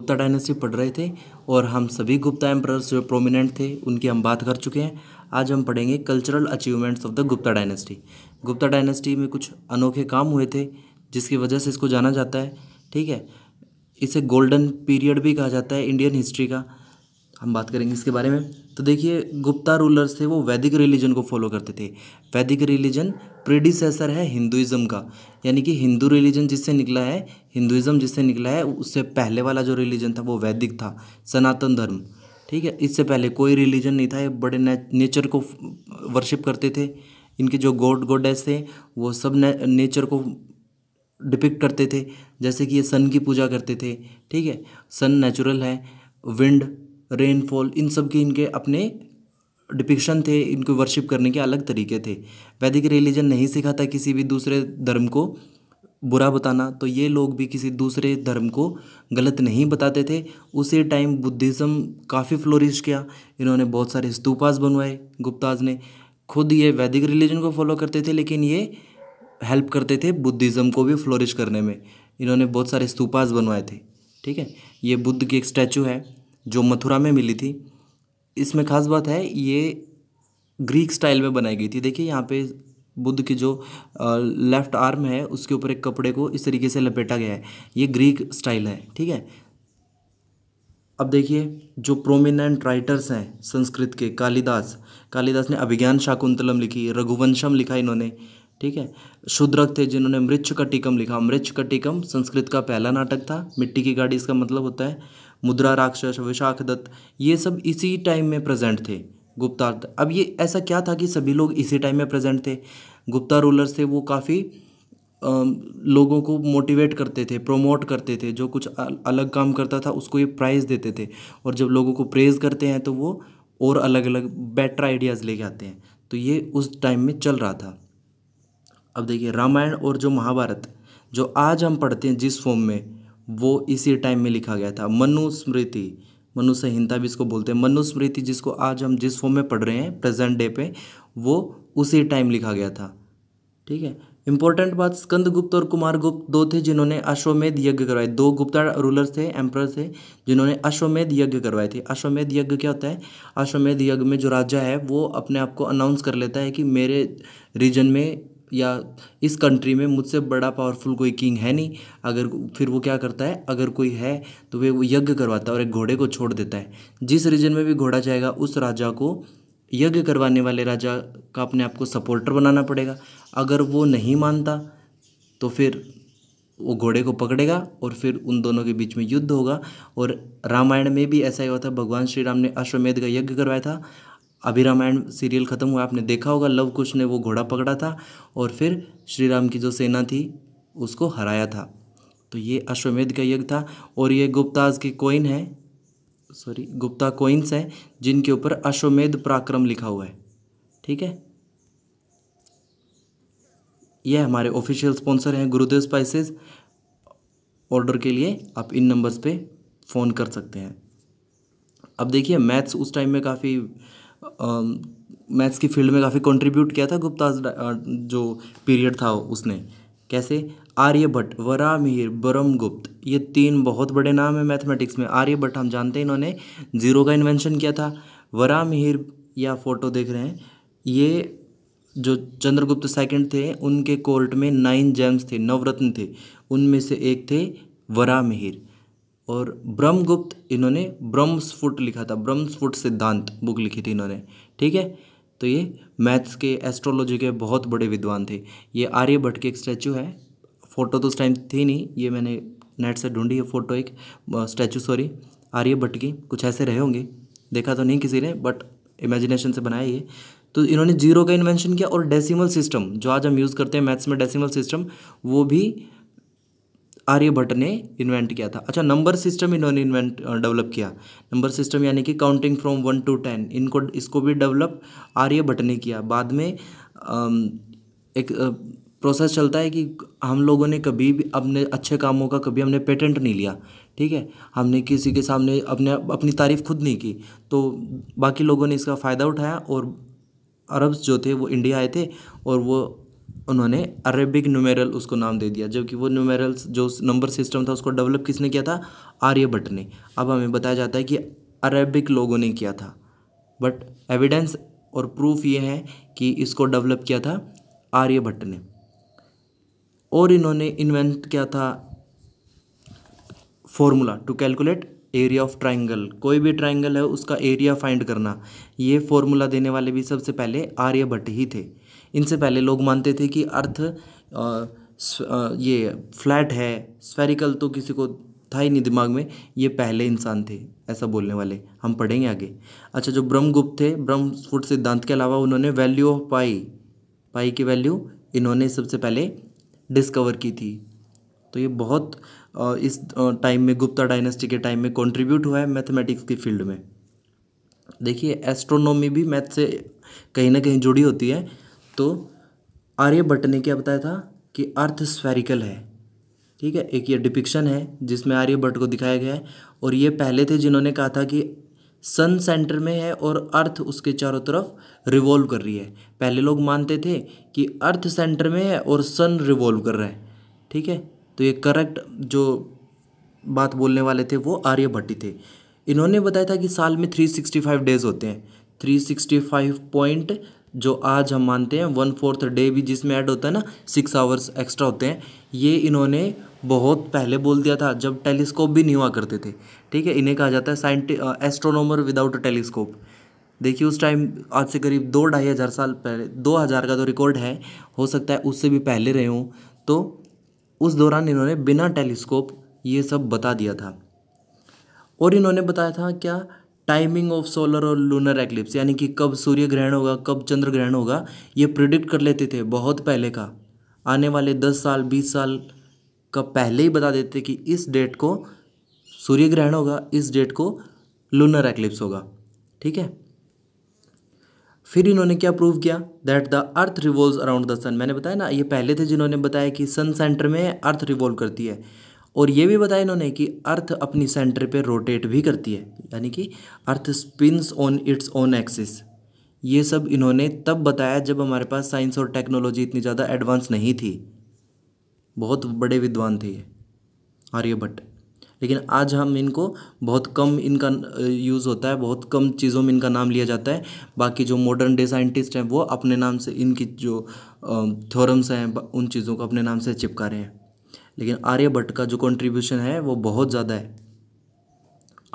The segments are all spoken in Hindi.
गुप्ता डायनेस्टी पढ़ रहे थे और हम सभी गुप्ता एम्प्रर्स जो प्रोमिनेंट थे उनकी हम बात कर चुके हैं आज हम पढ़ेंगे cultural achievements of the Gupta dynasty Gupta dynasty में कुछ अनोखे काम हुए थे जिसकी वजह से इसको जाना जाता है ठीक है इसे गोल्डन पीरियड भी कहा जाता है इंडियन हिस्ट्री का हम बात करेंगे इसके बारे में तो देखिए गुप्ता रूलर्स थे वो वैदिक रिलीजन को फॉलो करते थे वैदिक रिलीजन प्रेडिसेसर है हिंदुज़म का यानी कि हिंदू रिलीजन जिससे निकला है हिंदुज़म जिससे निकला है उससे पहले वाला जो रिलीजन था वो वैदिक था सनातन धर्म ठीक है इससे पहले कोई रिलीजन नहीं था ये बड़े नेचर को वर्शिप करते थे इनके जो गॉड गोडेस थे वो सब ने, नेचर को डिपिक्ट करते थे जैसे कि ये सन की पूजा करते थे ठीक है सन नेचुरल है विंड रेनफॉल इन सब के इनके अपने डिपिक्शन थे इनको वर्शिप करने के अलग तरीके थे वैदिक रिलीजन नहीं सिखाता किसी भी दूसरे धर्म को बुरा बताना तो ये लोग भी किसी दूसरे धर्म को गलत नहीं बताते थे उसी टाइम बुद्धिज़्म काफ़ी फ्लोरिश किया इन्होंने बहुत सारे स्तूपाज बनवाए गुप्ताज ने खुद ये वैदिक रिलीजन को फॉलो करते थे लेकिन ये हेल्प करते थे बुद्धिज़्म को भी फ्लोरिश करने में इन्होंने बहुत सारे स्तूपाज बनवाए थे ठीक है ये बुद्ध की एक स्टैचू है जो मथुरा में मिली थी इसमें ख़ास बात है ये ग्रीक स्टाइल में बनाई गई थी देखिए यहाँ पे बुद्ध की जो लेफ़्ट आर्म है उसके ऊपर एक कपड़े को इस तरीके से लपेटा गया है ये ग्रीक स्टाइल है ठीक है अब देखिए जो प्रोमिनेंट राइटर्स हैं संस्कृत के कालिदास कालिदास ने अभिज्ञान शाकुंतलम लिखी रघुवंशम लिखा इन्होंने ठीक है शुद्रक थे जिन्होंने मृक्ष कटिकम लिखा मृक्ष कटिकम संस्कृत का पहला नाटक था मिट्टी की गाड़ी इसका मतलब होता है मुद्रा राक्षस विशाख दत्त ये सब इसी टाइम में प्रेजेंट थे गुप्ता अब ये ऐसा क्या था कि सभी लोग इसी टाइम में प्रेजेंट थे गुप्ता रूलर्स थे वो काफ़ी लोगों को मोटिवेट करते थे प्रोमोट करते थे जो कुछ अलग काम करता था उसको ये प्राइज़ देते थे और जब लोगों को प्रेज़ करते हैं तो वो और अलग अलग बेटर आइडियाज़ लेके आते हैं तो ये उस टाइम में चल रहा था अब देखिए रामायण और जो महाभारत जो आज हम पढ़ते हैं जिस फॉर्म में वो इसी टाइम में लिखा गया था मनुस्मृति मनुसंहिता भी इसको बोलते हैं मनुस्मृति जिसको आज हम जिस फॉर्म में पढ़ रहे हैं प्रेजेंट डे पे वो उसी टाइम लिखा गया था ठीक है इंपॉर्टेंट बात स्कंद गुप्त और कुमार गुप्त दो थे जिन्होंने अश्वमेध यज्ञ करवाए दो गुप्ता रूलर्स थे एम्पर थे जिन्होंने अश्वमेध यज्ञ करवाए थे अश्वमेध यज्ञ क्या होता है अश्वमेध यज्ञ में जो राजा है वो अपने आप को अनाउंस कर लेता है कि मेरे रीजन में या इस कंट्री में मुझसे बड़ा पावरफुल कोई किंग है नहीं अगर फिर वो क्या करता है अगर कोई है तो वे वो यज्ञ करवाता है और एक घोड़े को छोड़ देता है जिस रीजन में भी घोड़ा जाएगा उस राजा को यज्ञ करवाने वाले राजा का अपने आप को सपोर्टर बनाना पड़ेगा अगर वो नहीं मानता तो फिर वो घोड़े को पकड़ेगा और फिर उन दोनों के बीच में युद्ध होगा और रामायण में भी ऐसा ही हुआ था भगवान श्री राम ने अश्वमेध का यज्ञ करवाया था रामायण सीरियल ख़त्म हुआ आपने देखा होगा लव कुश ने वो घोड़ा पकड़ा था और फिर श्री राम की जो सेना थी उसको हराया था तो ये अश्वमेध का यज्ञ था और ये गुप्ताज के कोइन है सॉरी गुप्ता कोइंस हैं जिनके ऊपर अश्वमेध पराक्रम लिखा हुआ है ठीक है यह हमारे ऑफिशियल स्पॉन्सर हैं गुरुदेव स्पाइसेस ऑर्डर के लिए आप इन नंबर्स पे फ़ोन कर सकते हैं अब देखिए मैथ्स उस टाइम में काफ़ी मैथ्स की फील्ड में काफ़ी कंट्रीब्यूट किया था गुप्ता जो पीरियड था उसने कैसे आर्यभट्ट वराहमिहिर ब्रह्मगुप्त ये तीन बहुत बड़े नाम हैं मैथमेटिक्स में आर्यभट्ट हम जानते हैं इन्होंने जीरो का इन्वेंशन किया था वराहमिहिर या फोटो देख रहे हैं ये जो चंद्रगुप्त सेकंड थे उनके कोर्ट में नाइन जेम्स थे नवरत्न थे उनमें से एक थे वराहमिहिर और ब्रह्मगुप्त इन्होंने ब्रह्मस्फुट लिखा था ब्रह्मस्फुट सिद्धांत बुक लिखी थी इन्होंने ठीक है तो ये मैथ्स के एस्ट्रोलॉजी के बहुत बड़े विद्वान थे ये आर्यभट्ट की एक स्टैचू है फ़ोटो तो उस टाइम थी नहीं ये मैंने नेट से ढूंढी है फ़ोटो एक स्टैचू सॉरी आर्यभट्ट की कुछ ऐसे रहे होंगे देखा तो नहीं किसी ने बट इमेजिनेशन से बनाया ये तो इन्होंने जीरो का इन्वेंशन किया और डेसिमल सिस्टम जो आज हम यूज़ करते हैं मैथ्स में डेसिमल सिस्टम वो भी आर्यभट्ट ने इन्वेंट किया था अच्छा नंबर सिस्टम इन्होंने इन्वेंट डेवलप किया नंबर सिस्टम यानी कि counting from one to ten इनको इसको भी डेवलप आर्यभट्ट ने किया बाद में एक प्रोसेस चलता है कि हम लोगों ने कभी भी अपने अच्छे कामों का कभी हमने पेटेंट नहीं लिया ठीक है हमने किसी के सामने अपने अपनी तारीफ खुद नहीं की तो बाकी लोगों ने इसका फ़ायदा उठाया और अरब्स जो थे वो इंडिया आए थे और वो उन्होंने अरेबिक न्यूमेरल उसको नाम दे दिया जबकि वो न्यूमेरल जो नंबर सिस्टम था उसको डेवलप किसने किया था आर्यभट्ट ने अब हमें बताया जाता है कि अरेबिक लोगों ने किया था बट एविडेंस और प्रूफ ये है कि इसको डेवलप किया था आर्यभट्ट ने और इन्होंने इन्वेंट किया था formula to calculate area of triangle कोई भी ट्राइंगल है उसका एरिया फाइंड करना ये फॉर्मूला देने वाले भी सबसे पहले आर्यभट्ट ही थे इनसे पहले लोग मानते थे कि अर्थ आ, ये फ्लैट है स्फेरिकल तो किसी को था ही नहीं दिमाग में ये पहले इंसान थे ऐसा बोलने वाले हम पढ़ेंगे आगे अच्छा जो ब्रह्मगुप्त थे ब्रह्मस्फुट सिद्धांत के अलावा उन्होंने वैल्यू ऑफ पाई पाई की वैल्यू इन्होंने सबसे पहले डिस्कवर की थी तो ये बहुत इस टाइम में गुप्ता डायनेस्टी के टाइम में कंट्रीब्यूट हुआ है मैथमेटिक्स की फील्ड में देखिए एस्ट्रोनॉमी भी मैथ से कहीं ना कहीं जुड़ी होती है तो आर्यभट्ट ने क्या बताया था कि अर्थ स्फेरिकल है ठीक है एक ये डिपिक्शन है जिसमें आर्यभट्ट को दिखाया गया है और ये पहले थे जिन्होंने कहा था कि सन सेंटर में है और अर्थ उसके चारों तरफ रिवॉल्व कर रही है पहले लोग मानते थे कि अर्थ सेंटर में है और सन रिवॉल्व कर रहा है ठीक है तो ये करेक्ट जो बात बोलने वाले थे वो आर्यभट्ट थे इन्होंने बताया था कि साल में 365 डेज होते हैं पॉइंट जो आज हम मानते हैं वन फोर्थ डे भी जिसमें ऐड होता है ना सिक्स आवर्स एक्स्ट्रा होते हैं ये इन्होंने बहुत पहले बोल दिया था जब टेलीस्कोप भी नहीं हुआ करते थे ठीक है इन्हें कहा जाता है saint astronomer without a telescope देखिए उस टाइम आज से करीब दो ढाई हज़ार साल पहले दो हज़ार का तो रिकॉर्ड है हो सकता है उससे भी पहले रहे हों तो उस दौरान इन्होंने बिना टेलीस्कोप ये सब बता दिया था और इन्होंने बताया था क्या टाइमिंग ऑफ सोलर और लूनर एक्लिप्स यानी कि कब सूर्य ग्रहण होगा कब चंद्र ग्रहण होगा ये प्रिडिक्ट कर लेते थे बहुत पहले का आने वाले दस साल बीस साल का पहले ही बता देते कि इस डेट को सूर्य ग्रहण होगा इस डेट को लूनर एक्लिप्स होगा ठीक है फिर इन्होंने क्या प्रूव किया that the earth revolve around the sun मैंने बताया ना ये पहले थे जिन्होंने बताया कि सन सेंटर में अर्थ रिवॉल्व करती है और ये भी बताया इन्होंने कि अर्थ अपनी सेंटर पे रोटेट भी करती है यानी कि earth spins on its own axis ये सब इन्होंने तब बताया जब हमारे पास साइंस और टेक्नोलॉजी इतनी ज़्यादा एडवांस नहीं थी बहुत बड़े विद्वान थे ये आर्यभट्ट लेकिन आज हम इनको बहुत कम इनका यूज़ होता है बहुत कम चीज़ों में इनका नाम लिया जाता है बाकी जो मॉडर्न डे साइंटिस्ट हैं वो अपने नाम से इनकी जो थ्योरम्स हैं उन चीज़ों को अपने नाम से चिपका रहे हैं लेकिन आर्यभट्ट का जो कंट्रीब्यूशन है वो बहुत ज़्यादा है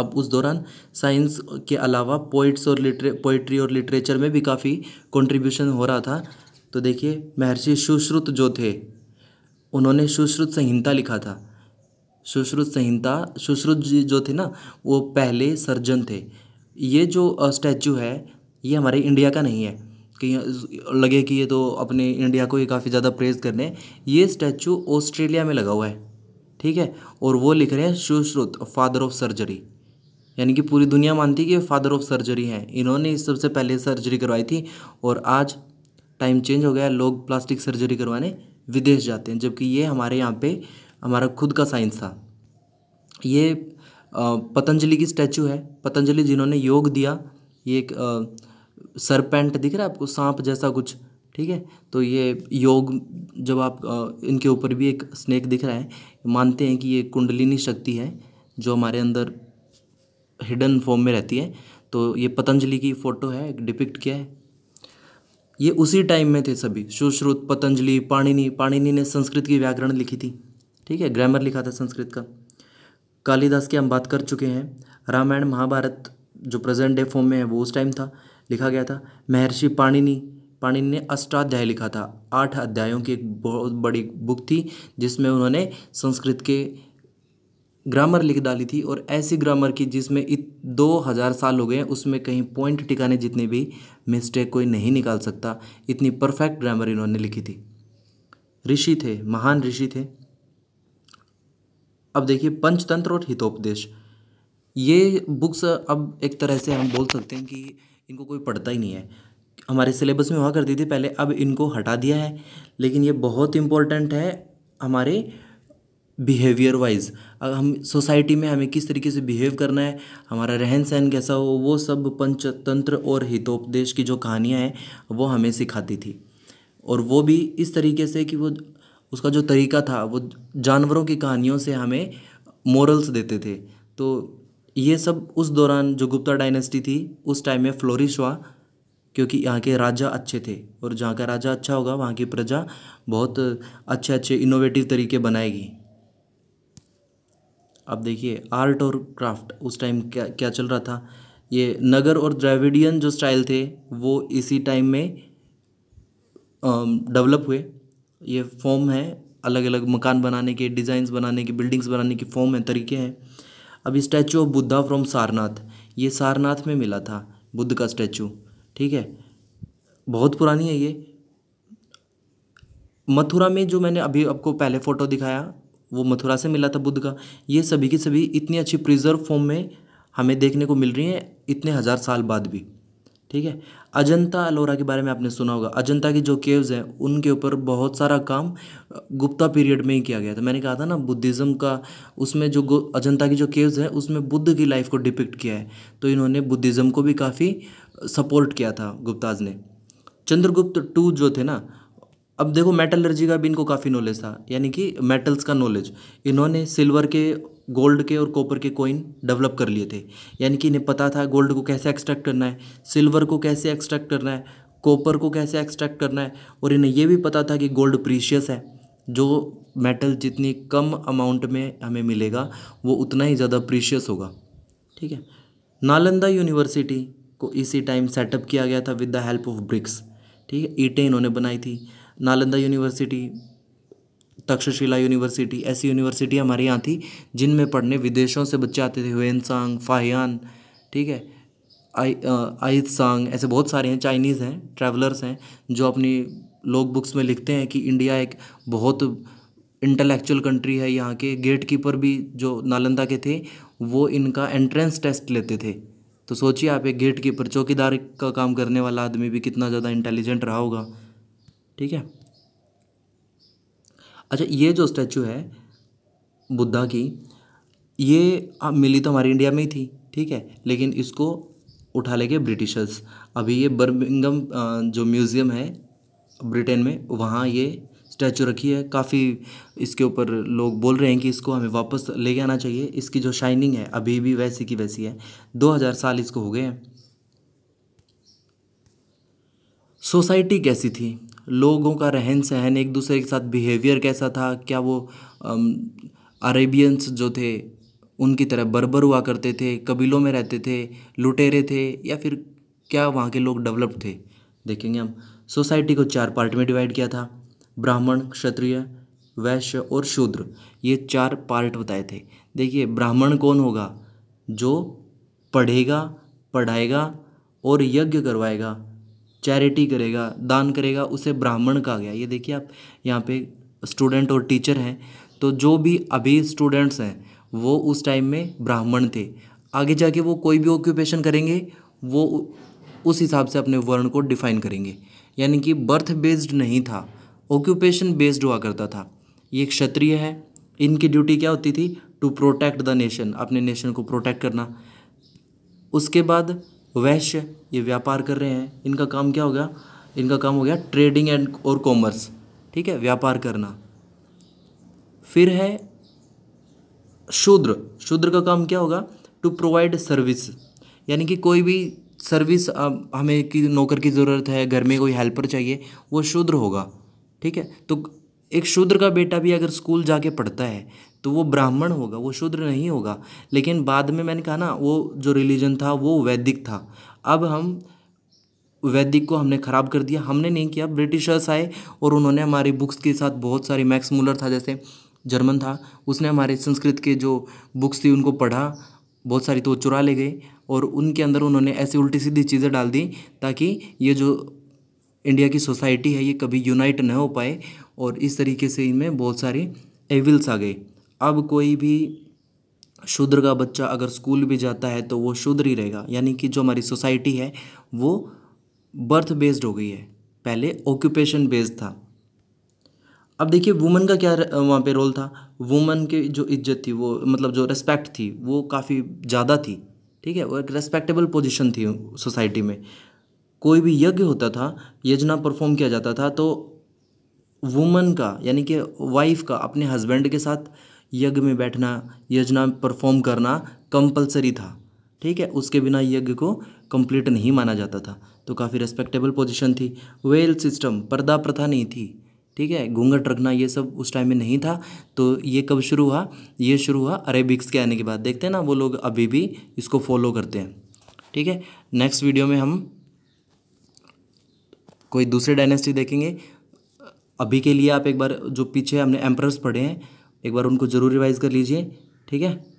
अब उस दौरान साइंस के अलावा पोइट्स और लिटरे पोइट्री और लिटरेचर में भी काफ़ी कंट्रीब्यूशन हो रहा था तो देखिए महर्षि सुश्रुत जो थे उन्होंने सुश्रुत संहिता लिखा था सुश्रुत संहिता सुश्रुत जी जो थे ना वो पहले सर्जन थे ये जो स्टैचू है ये हमारे इंडिया का नहीं है कहीं लगे कि ये तो अपने इंडिया को ही काफ़ी ज़्यादा प्रेज कर रहे हैं ये स्टैचू ऑस्ट्रेलिया में लगा हुआ है ठीक है और वो लिख रहे हैं सुश्रुत फादर ऑफ सर्जरी यानी कि पूरी दुनिया मानती है कि फादर ऑफ सर्जरी हैं इन्होंने इस सबसे पहले सर्जरी करवाई थी और आज टाइम चेंज हो गया लोग प्लास्टिक सर्जरी करवाने विदेश जाते हैं जबकि ये हमारे यहाँ पे हमारा खुद का साइंस था ये पतंजलि की स्टैचू है पतंजलि जिन्होंने योग दिया ये एक सरपेंट दिख रहा है आपको सांप जैसा कुछ ठीक है तो ये योग जब आप इनके ऊपर भी एक स्नेक दिख रहा है मानते हैं कि ये कुंडलिनी शक्ति है जो हमारे अंदर हिडन फॉर्म में रहती है तो ये पतंजलि की फ़ोटो है डिपिक्ट किया है ये उसी टाइम में थे सभी सुश्रुत पतंजलि पाणिनि पाणिनि ने संस्कृत की व्याकरण लिखी थी ठीक है ग्रामर लिखा था संस्कृत का कालिदास की हम बात कर चुके हैं रामायण महाभारत जो प्रेजेंट डे फॉर्म में है वो उस टाइम था लिखा गया था महर्षि पाणिनि पाणिनि ने अष्टाध्याय लिखा था आठ अध्यायों की एक बहुत बड़ी बुक थी जिसमें उन्होंने संस्कृत के ग्रामर लिख डाली थी और ऐसी ग्रामर की जिसमें इत दो हज़ार साल हो गए उसमें कहीं पॉइंट टिकाने जितनी भी मिस्टेक कोई नहीं निकाल सकता इतनी परफेक्ट ग्रामर इन्होंने लिखी थी ऋषि थे महान ऋषि थे अब देखिए पंचतंत्र और हितोपदेश ये बुक्स अब एक तरह से हम बोल सकते हैं कि इनको कोई पढ़ता ही नहीं है हमारे सिलेबस में हुआ करती थी पहले अब इनको हटा दिया है लेकिन ये बहुत इम्पोर्टेंट है हमारे बिहेवियर वाइज हम सोसाइटी में हमें किस तरीके से बिहेव करना है हमारा रहन सहन कैसा हो वो सब पंचतंत्र और हितोपदेश की जो कहानियाँ हैं वो हमें सिखाती थी और वो भी इस तरीके से कि वो उसका जो तरीका था वो जानवरों की कहानियों से हमें मॉरल्स देते थे तो ये सब उस दौरान जो गुप्ता डायनेस्टी थी उस टाइम में फ्लोरिश हुआ क्योंकि यहाँ के राजा अच्छे थे और जहाँ का राजा अच्छा होगा वहाँ की प्रजा बहुत अच्छे अच्छे इनोवेटिव तरीके बनाएगी अब देखिए आर्ट और क्राफ्ट उस टाइम क्या क्या चल रहा था ये नगर और द्रविडियन जो स्टाइल थे वो इसी टाइम में डेवलप हुए ये फॉर्म है अलग अलग मकान बनाने के डिज़ाइंस बनाने के बिल्डिंग्स बनाने के फॉर्म है तरीके हैं अब statue of Buddha from Sarnath ये सारनाथ में मिला था बुद्ध का स्टैचू ठीक है बहुत पुरानी है ये मथुरा में जो मैंने अभी आपको पहले फ़ोटो दिखाया वो मथुरा से मिला था बुद्ध का ये सभी के सभी इतनी अच्छी प्रिजर्व फॉर्म में हमें देखने को मिल रही हैं इतने हज़ार साल बाद भी ठीक है अजंता अलोरा के बारे में आपने सुना होगा अजंता की जो केव्स हैं उनके ऊपर बहुत सारा काम गुप्ता पीरियड में ही किया गया था मैंने कहा था ना बुद्धिज़्म का उसमें जो अजंता की जो केव्स हैं उसमें बुद्ध की लाइफ को डिपिक्ट किया है तो इन्होंने बुद्धिज़्म को भी काफ़ी सपोर्ट किया था गुप्ताज ने चंद्रगुप्त टू जो थे ना अब देखो मेटलर्जी का भी इनको काफ़ी नॉलेज था यानी कि मेटल्स का नॉलेज इन्होंने सिल्वर के गोल्ड के और कॉपर के कोइन डेवलप कर लिए थे यानी कि इन्हें पता था गोल्ड को कैसे एक्सट्रैक्ट करना है सिल्वर को कैसे एक्सट्रैक्ट करना है कॉपर को कैसे एक्सट्रैक्ट करना है और इन्हें यह भी पता था कि गोल्ड प्रीशियस है जो मेटल जितनी कम अमाउंट में हमें मिलेगा वो उतना ही ज़्यादा प्रीशियस होगा ठीक है नालंदा यूनिवर्सिटी को इसी टाइम सेटअप किया गया था with the help of bricks ठीक है ईटें इन्होंने बनाई थी नालंदा यूनिवर्सिटी तक्षशिला यूनिवर्सिटी ऐसी यूनिवर्सिटी हमारे यहाँ थी जिनमें पढ़ने विदेशों से बच्चे आते थे हुएन सांग फाहियान ठीक है आई आइथ सांग ऐसे बहुत सारे हैं चाइनीज़ हैं ट्रैवलर्स हैं जो अपनी लोग बुक्स में लिखते हैं कि इंडिया एक बहुत इंटेलेक्चुअल कंट्री है यहाँ के गेट कीपर भी जो नालंदा के थे वो इनका एंट्रेंस टेस्ट लेते थे तो सोचिए आप एक गेट कीपर चौकीदार का काम करने वाला आदमी भी कितना ज़्यादा इंटेलिजेंट रहा होगा ठीक है अच्छा ये जो स्टैचू है बुद्धा की ये अब मिली तो हमारी इंडिया में ही थी ठीक है लेकिन इसको उठा लेंगे ब्रिटिशर्स अभी ये बर्मिंगम जो म्यूज़ियम है ब्रिटेन में वहाँ ये स्टैचू रखी है काफ़ी इसके ऊपर लोग बोल रहे हैं कि इसको हमें वापस लेके आना चाहिए इसकी जो शाइनिंग है अभी भी वैसी की वैसी है दो हजार साल इसको हो गए हैं सोसाइटी कैसी थी लोगों का रहन सहन एक दूसरे के साथ बिहेवियर कैसा था क्या वो अरेबियंस जो थे उनकी तरह बर्बर हुआ करते थे कबीलों में रहते थे लुटेरे थे या फिर क्या वहाँ के लोग डेवलप थे देखेंगे हम सोसाइटी को चार पार्ट में डिवाइड किया था ब्राह्मण क्षत्रिय वैश्य और शूद्र ये चार पार्ट बताए थे देखिए ब्राह्मण कौन होगा जो पढ़ेगा पढ़ाएगा और यज्ञ करवाएगा चैरिटी करेगा दान करेगा उसे ब्राह्मण कहा गया ये देखिए आप यहाँ पे स्टूडेंट और टीचर हैं तो जो भी अभी स्टूडेंट्स हैं वो उस टाइम में ब्राह्मण थे आगे जाके वो कोई भी ऑक्यूपेशन करेंगे वो उस हिसाब से अपने वर्ण को डिफाइन करेंगे यानी कि बर्थ बेस्ड नहीं था ऑक्यूपेशन बेस्ड हुआ करता था ये क्षत्रिय है इनकी ड्यूटी क्या होती थी टू प्रोटेक्ट द नेशन अपने नेशन को प्रोटेक्ट करना उसके बाद वैश्य ये व्यापार कर रहे हैं इनका काम क्या हो गया इनका काम हो गया ट्रेडिंग एंड और कॉमर्स ठीक है व्यापार करना फिर है शूद्र शूद्र का काम क्या होगा टू प्रोवाइड सर्विस यानी कि कोई भी सर्विस हमें कि नौकर की ज़रूरत है घर में कोई हेल्पर चाहिए वो शूद्र होगा ठीक है तो एक शूद्र का बेटा भी अगर स्कूल जाके पढ़ता है तो वो ब्राह्मण होगा वो शूद्र नहीं होगा लेकिन बाद में मैंने कहा ना वो जो रिलीजन था वो वैदिक था अब हम वैदिक को हमने ख़राब कर दिया हमने नहीं किया ब्रिटिशर्स आए और उन्होंने हमारी बुक्स के साथ बहुत सारी मैक्स मूलर था जैसे जर्मन था उसने हमारे संस्कृत के जो बुक्स थी उनको पढ़ा बहुत सारी तो चुरा ले गए और उनके अंदर उन्होंने ऐसी उल्टी सीधी चीज़ें डाल दी ताकि ये जो इंडिया की सोसाइटी है ये कभी यूनाइट न हो पाए और इस तरीके से इनमें बहुत सारे एविल्स आ गए अब कोई भी शूद्र का बच्चा अगर स्कूल भी जाता है तो वो शूद्र ही रहेगा यानी कि जो हमारी सोसाइटी है वो बर्थ बेस्ड हो गई है पहले ऑक्यूपेशन बेस्ड था अब देखिए वुमन का क्या वहाँ पे रोल था वुमन की जो इज्जत थी वो मतलब जो रेस्पेक्ट थी वो काफ़ी ज़्यादा थी ठीक है वो एक रेस्पेक्टेबल पोजिशन थी सोसाइटी में कोई भी यज्ञ होता था यजना परफॉर्म किया जाता था तो वुमन का यानी कि वाइफ का अपने हस्बैंड के साथ यज्ञ में बैठना यजना परफॉर्म करना कंपलसरी था ठीक है उसके बिना यज्ञ को कंप्लीट नहीं माना जाता था तो काफ़ी रेस्पेक्टेबल पोजीशन थी वेल सिस्टम पर्दा प्रथा नहीं थी ठीक है घूंघट रखना ये सब उस टाइम में नहीं था तो ये कब शुरू हुआ ये शुरू हुआ अरेबिक्स के आने के बाद देखते हैं ना वो लोग अभी भी इसको फॉलो करते हैं ठीक है नेक्स्ट वीडियो में हम कोई दूसरी डायनेस्टी देखेंगे अभी के लिए आप एक बार जो पीछे हमने एम्प्रस पढ़े हैं एक बार उनको जरूर रिवाइज़ कर लीजिए ठीक है